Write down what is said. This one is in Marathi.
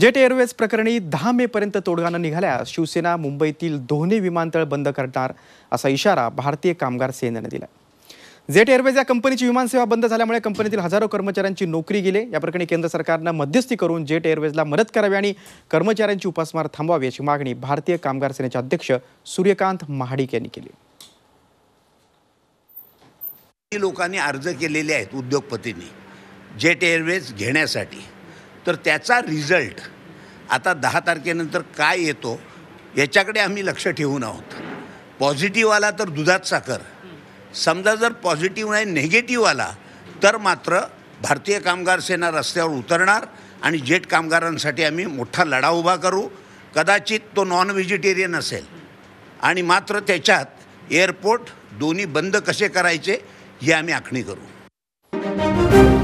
जेट एअरवेज प्रकरणी दहा मे पर्यंत तोडगा निघाल्यास शिवसेना मुंबईतील दोन्ही विमानतळ बंद करणार असा इशारा भारतीय कामगार सेनेनं दिला जेट एअरवेज या कंपनीची विमानसेवा बंद झाल्यामुळे कंपनीतील हजारो कर्मचाऱ्यांची नोकरी गेले या प्रकरणी केंद्र सरकारनं मध्यस्थी करून जेट एअरवेजला मदत करावी आणि कर्मचाऱ्यांची उपासमार थांबवावी अशी मागणी भारतीय कामगार सेनेचे अध्यक्ष सूर्यकांत महाडिक यांनी केली लोकांनी अर्ज केलेले आहेत उद्योगपतींनी जेट एअरवेज घेण्यासाठी तर त्याचा रिझल्ट आता दहा तारखेनंतर काय येतो याच्याकडे आम्ही लक्ष ठेवून आहोत पॉझिटिव्ह आला तर दुधात साखर समजा जर पॉझिटिव्ह नाही नेगेटिव्ह आला तर मात्र भारतीय कामगार सेना रस्त्यावर उतरणार आणि जेट कामगारांसाठी आम्ही मोठा लढा उभा करू कदाचित तो नॉन व्हेजिटेरियन असेल आणि मात्र त्याच्यात एअरपोर्ट दोन्ही बंद कसे करायचे हे आम्ही आखणी करू